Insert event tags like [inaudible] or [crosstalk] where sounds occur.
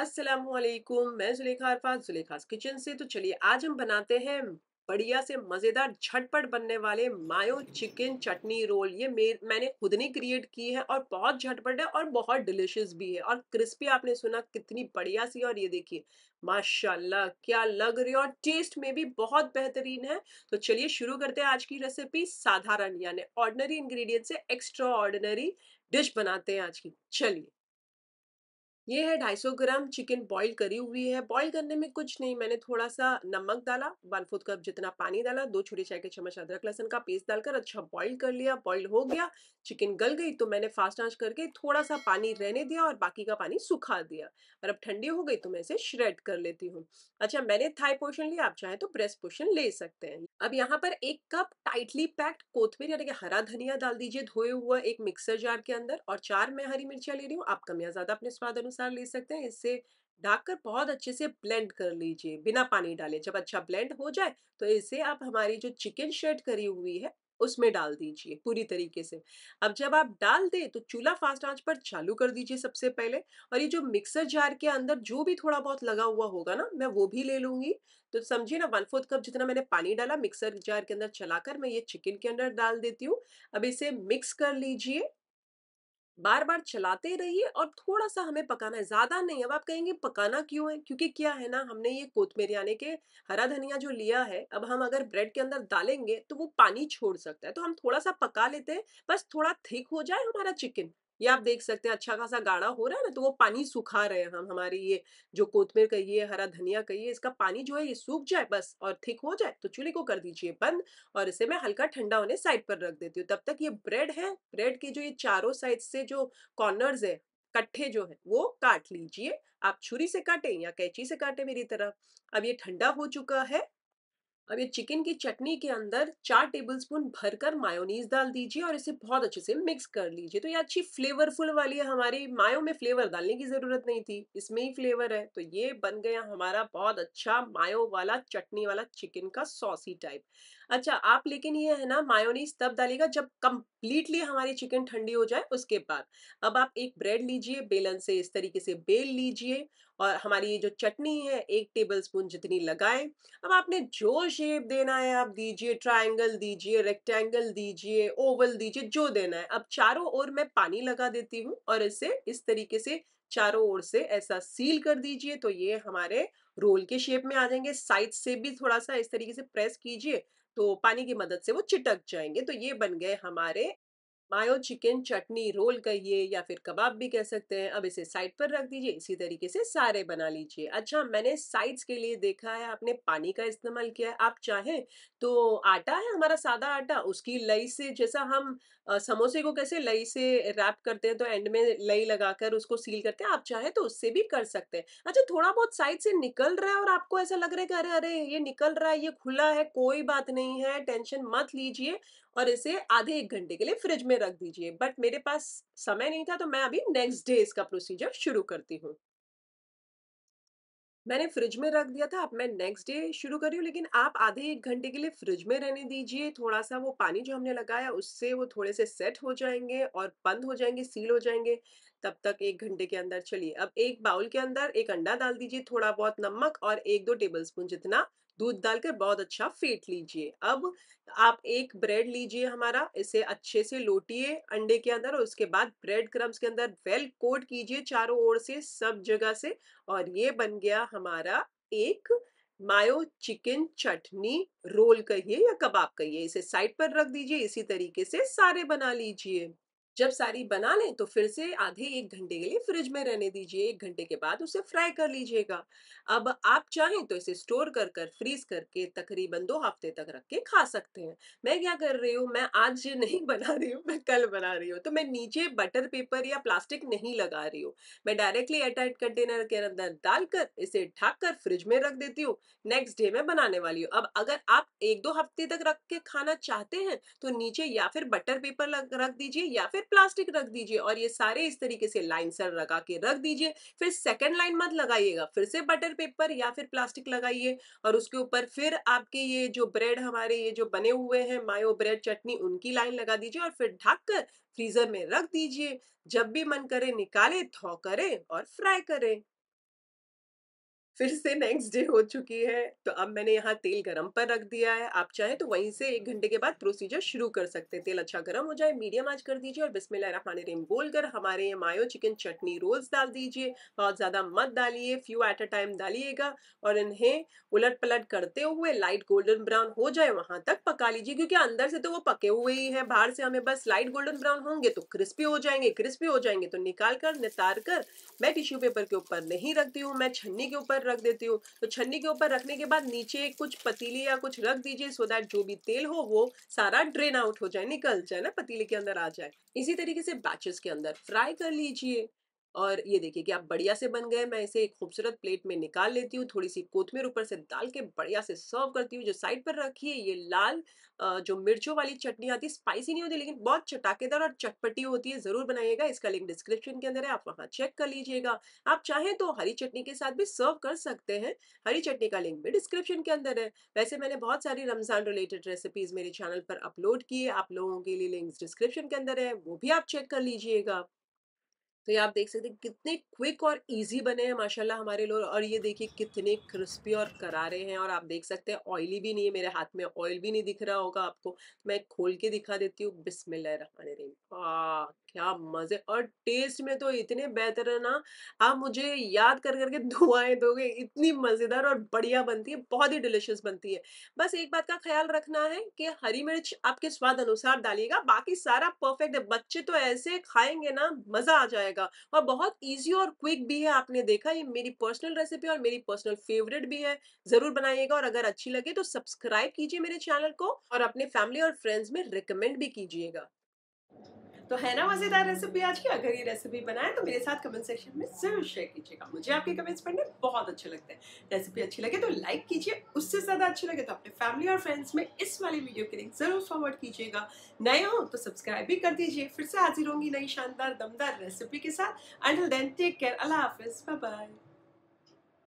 वालेकुम मैं जुलेखा अरफान जुलेखा किचन से तो चलिए आज हम बनाते हैं बढ़िया से मज़ेदार झटपट बनने वाले मायो चिकन चटनी रोल ये मैंने खुद ने क्रिएट की है और बहुत झटपट है और बहुत डिलिशियस भी है और क्रिस्पी आपने सुना कितनी बढ़िया सी और ये देखिए माशाल्लाह क्या लग रही है और टेस्ट में भी बहुत बेहतरीन है तो चलिए शुरू करते हैं आज की रेसिपी साधारण यानी ऑर्डनरी इन्ग्रीडियंट से एक्स्ट्रा ऑर्डनरी डिश बनाते हैं आज की चलिए ये है 250 ग्राम चिकन बॉईल करी हुई है बॉईल करने में कुछ नहीं मैंने थोड़ा सा नमक डाला वन फोर्थ कप जितना पानी डाला दो छोटे चाय के चम्मच अदरक लहसन का पेस्ट डालकर अच्छा बॉईल कर लिया बॉईल हो गया चिकन गल गई तो मैंने फास्ट आंच करके थोड़ा सा पानी रहने दिया और बाकी का पानी सुखा दिया और अब ठंडी हो गई तो मैं इसे श्रेड कर लेती हूँ अच्छा मैंने थाई पोर्शन लिया आप चाहे तो ब्रेस्ट पोर्शन ले सकते हैं अब यहाँ पर एक कप टाइटली पैक्ड कोथमीर यानी कि हरा धनिया डाल दीजिए धोए हुआ एक मिक्सर जार के अंदर और चार मैं हरी मिर्चियाँ ले रही हूँ आप कमियाँ ज्यादा अपने स्वाद अनुसार मसाला ले सकते हैं इससे ढककर बहुत अच्छे से ब्लेंड कर लीजिए बिना पानी डाले जब अच्छा ब्लेंड हो जाए तो इसे आप हमारी जो चिकन शेड करी हुई है उसमें डाल दीजिए पूरी तरीके से अब जब आप डाल दें तो चूल्हा फास्ट आंच पर चालू कर दीजिए सबसे पहले और ये जो मिक्सर जार के अंदर जो भी थोड़ा बहुत लगा हुआ होगा ना मैं वो भी ले लूँगी तो समझिए ना वन फोर्थ कप जितना मैंने पानी डाला मिक्सर जार के अंदर चलाकर मैं ये चिकन के अंदर डाल देती हूँ अब इसे मिक्स कर लीजिए बार बार चलाते रहिए और थोड़ा सा हमें पकाना है ज़्यादा नहीं अब आप कहेंगे पकाना क्यों है क्योंकि क्या है ना हमने ये कोतमेर यानी के हरा धनिया जो लिया है अब हम अगर ब्रेड के अंदर डालेंगे तो वो पानी छोड़ सकता है तो हम थोड़ा सा पका लेते हैं बस थोड़ा थिक हो जाए हमारा चिकन ये आप देख सकते हैं अच्छा खासा गाढ़ा हो रहा है ना तो वो पानी सुखा रहे हैं हम हमारे ये जो कोथमेर कहिए हरा धनिया कहिए इसका पानी जो है ये सूख जाए बस और थिक हो जाए तो चूल्हे को कर दीजिए बंद और इसे मैं हल्का ठंडा होने साइड पर रख देती हूँ तब तक ये ब्रेड है ब्रेड के जो ये चारों साइड से जो कॉर्नर्स है कट्ठे जो है वो काट लीजिए आप छुरी से काटें या कैची से काटें मेरी तरह अब ये ठंडा हो चुका है अब ये चिकन की चटनी के अंदर चार टेबलस्पून भरकर मायोनीज डाल दीजिए और इसे बहुत अच्छे से मिक्स कर लीजिए तो ये अच्छी फ्लेवरफुल वाली है हमारी मायो में फ्लेवर डालने की जरूरत नहीं थी इसमें ही फ्लेवर है तो ये बन गया हमारा बहुत अच्छा मायो वाला चटनी वाला चिकन का सॉसी टाइप अच्छा आप लेकिन ये है ना मायोनीस तब डालिएगा जब कम्प्लीटली हमारी चिकन ठंडी हो जाए उसके बाद अब आप एक ब्रेड लीजिए बेलन से इस तरीके से बेल लीजिए और हमारी ये जो चटनी है एक टेबल स्पून जितनी लगाए अब आपने जो शेप देना है आप दीजिए ट्राइंगल दीजिए रेक्टेंगल दीजिए ओवल दीजिए जो देना है अब चारों ओर मैं पानी लगा देती हूँ और इसे इस तरीके से चारों ओर से ऐसा सील कर दीजिए तो ये हमारे रोल के शेप में आ जाएंगे साइड से भी थोड़ा सा इस तरीके से प्रेस कीजिए तो पानी की मदद से वो चिटक जाएंगे तो ये बन गए हमारे मायो चिकन चटनी रोल कहिए या फिर कबाब भी कह सकते हैं अब इसे साइड पर रख दीजिए इसी तरीके से सारे बना लीजिए अच्छा मैंने साइड्स के लिए देखा है आपने पानी का इस्तेमाल किया है आप चाहें तो आटा है हमारा सादा आटा उसकी लई से जैसा हम समोसे को कैसे लई से रैप करते हैं तो एंड में लई लगाकर उसको सील करते हैं आप चाहें तो उससे भी कर सकते हैं अच्छा थोड़ा बहुत साइड से निकल रहा है और आपको ऐसा लग रहा है कि अरे अरे ये निकल रहा है ये खुला है कोई बात नहीं है टेंशन मत लीजिए और इसे आधे एक घंटे के लिए फ्रिज में रख दीजिए बट मेरे पास समय नहीं था तो मैं अभी नेक्स्ट डे इसका प्रोसीजर शुरू करती हूँ मैंने फ्रिज में रख दिया था अब मैं नेक्स्ट डे शुरू कर रही हूँ लेकिन आप आधे एक घंटे के लिए फ्रिज में रहने दीजिए थोड़ा सा वो पानी जो हमने लगाया उससे वो थोड़े से सेट हो जाएंगे और बंद हो जाएंगे सील हो जाएंगे तब तक एक घंटे के अंदर चलिए अब एक बाउल के अंदर एक अंडा डाल दीजिए थोड़ा बहुत नमक और एक दो टेबल जितना दूध डालकर बहुत अच्छा फेंट लीजिए अब आप एक ब्रेड लीजिए हमारा इसे अच्छे से लोटिए अंडे के अंदर और उसके बाद ब्रेड क्रम्स के अंदर वेल कोट कीजिए चारों ओर से सब जगह से और ये बन गया हमारा एक मायो चिकन चटनी रोल कहिए या कबाब कहिए इसे साइड पर रख दीजिए इसी तरीके से सारे बना लीजिए जब सारी बना लें तो फिर से आधे एक घंटे के लिए फ्रिज में रहने दीजिए एक घंटे के बाद उसे फ्राई कर लीजिएगा अब आप चाहें तो इसे स्टोर कर कर फ्रीज करके तकरीबन दो हफ्ते तक रख के खा सकते हैं मैं क्या कर रही हूँ मैं आज नहीं [laughs] बना रही हूँ मैं कल बना रही हूँ तो मैं नीचे बटर पेपर या प्लास्टिक नहीं लगा रही हूँ मैं डायरेक्टली एयरटाइट कंटेनर के अंदर डालकर इसे ढक कर फ्रिज में रख देती हूँ नेक्स्ट डे मैं बनाने वाली हूँ अब अगर आप एक दो हफ्ते तक रख के खाना चाहते हैं तो नीचे या फिर बटर पेपर रख दीजिए या फिर प्लास्टिक रख दीजिए और ये सारे इस तरीके से लाइन सर लगा के रख दीजिए फिर सेकेंड लाइन मत लगाइएगा फिर से बटर पेपर या फिर प्लास्टिक लगाइए और उसके ऊपर फिर आपके ये जो ब्रेड हमारे ये जो बने हुए हैं मायो ब्रेड चटनी उनकी लाइन लगा दीजिए और फिर ढक कर फ्रीजर में रख दीजिए जब भी मन करे निकाले थो करें और फ्राई करें फिर से नेक्स्ट डे हो चुकी है तो अब मैंने यहाँ तेल गरम पर रख दिया है आप चाहे तो वहीं से एक घंटे के बाद प्रोसीजर शुरू कर सकते हैं तेल अच्छा गरम हो जाए मीडियम आज कर दीजिए और बिस्मिल्लाह रहमान बोल कर हमारे ये मायो चिकन चटनी रोल्स डाल दीजिए बहुत ज़्यादा मत डालिए फ्यू एट अ टाइम डालिएगा और इन्हें उलट पलट करते हुए लाइट गोल्डन ब्राउन हो जाए वहाँ तक पका लीजिए क्योंकि अंदर से तो वो पके हुए ही हैं बाहर से हमें बस लाइट गोल्डन ब्राउन होंगे तो क्रिस्पी हो जाएंगे क्रिस्पी हो जाएंगे तो निकाल कर नितार कर मैं टिश्यू पेपर के ऊपर नहीं रखती हूँ मैं छन्नी के ऊपर रख देती हूँ तो छन्नी के ऊपर रखने के बाद नीचे कुछ पतीली या कुछ रख दीजिए सो दैट जो भी तेल हो वो सारा ड्रेन आउट हो जाए निकल जाए ना पतीले के अंदर आ जाए इसी तरीके से बैचेस के अंदर फ्राई कर लीजिए और ये देखिए कि आप बढ़िया से बन गए मैं इसे एक खूबसूरत प्लेट में निकाल लेती हूँ थोड़ी सी कोथमीर ऊपर से डाल के बढ़िया से सर्व करती हूँ जो साइड पर रखी है ये लाल जो मिर्चों वाली चटनी आती है स्पाइसी नहीं होती लेकिन बहुत चटाकेदार और चटपटी होती है ज़रूर बनाइएगा इसका लिंक डिस्क्रिप्शन के अंदर है आप वहाँ चेक कर लीजिएगा आप चाहें तो हरी चटनी के साथ भी सर्व कर सकते हैं हरी चटनी का लिंक भी डिस्क्रिप्शन के अंदर है वैसे मैंने बहुत सारी रमज़ान रिलेटेड रेसिपीज़ मेरे चैनल पर अपलोड की है आप लोगों के लिए लिंक्स डिस्क्रिप्शन के अंदर है वो भी आप चेक कर लीजिएगा तो ये आप देख सकते हैं कितने क्विक और इजी बने हैं माशाल्लाह हमारे लोग और ये देखिए कितने क्रिस्पी और करारे हैं और आप देख सकते हैं ऑयली भी नहीं है मेरे हाथ में ऑयल भी नहीं दिख रहा होगा आपको मैं खोल के दिखा देती हूँ आ क्या मज़े और टेस्ट में तो इतने बेहतर है ना आप मुझे याद कर करके [laughs] दुआएं दोगे इतनी मज़ेदार और बढ़िया बनती है बहुत ही डिलिशियस बनती है बस एक बात का ख्याल रखना है कि हरी मिर्च आपके स्वाद अनुसार डालिएगा बाकी सारा परफेक्ट है बच्चे तो ऐसे खाएंगे ना मज़ा आ जाएगा जाएगा और बहुत ईजी और क्विक भी है आपने देखा ये मेरी पर्सनल रेसिपी और मेरी पर्सनल फेवरेट भी है जरूर बनाइएगा और अगर अच्छी लगे तो सब्सक्राइब कीजिए मेरे चैनल को और अपने फैमिली और फ्रेंड्स में रिकमेंड भी कीजिएगा तो है ना मज़ेदार रेसिपी आज की अगर ये रेसिपी बनाए तो मेरे साथ कमेंट सेक्शन में ज़रूर शेयर कीजिएगा मुझे आपके कमेंट्स पढ़ने बहुत अच्छे लगते हैं रेसिपी अच्छी लगे तो लाइक कीजिए उससे ज़्यादा अच्छी लगे तो अपने फैमिली और फ्रेंड्स में इस वाली वीडियो के लिंक ज़रूर फॉरवर्ड कीजिएगा नए हो तो सब्सक्राइब भी कर दीजिए फिर से हाजिर होंगी नई शानदार दमदार रेसिपी के साथ अंडल देन टेक केयर अल्लाह हाफिज़ बाय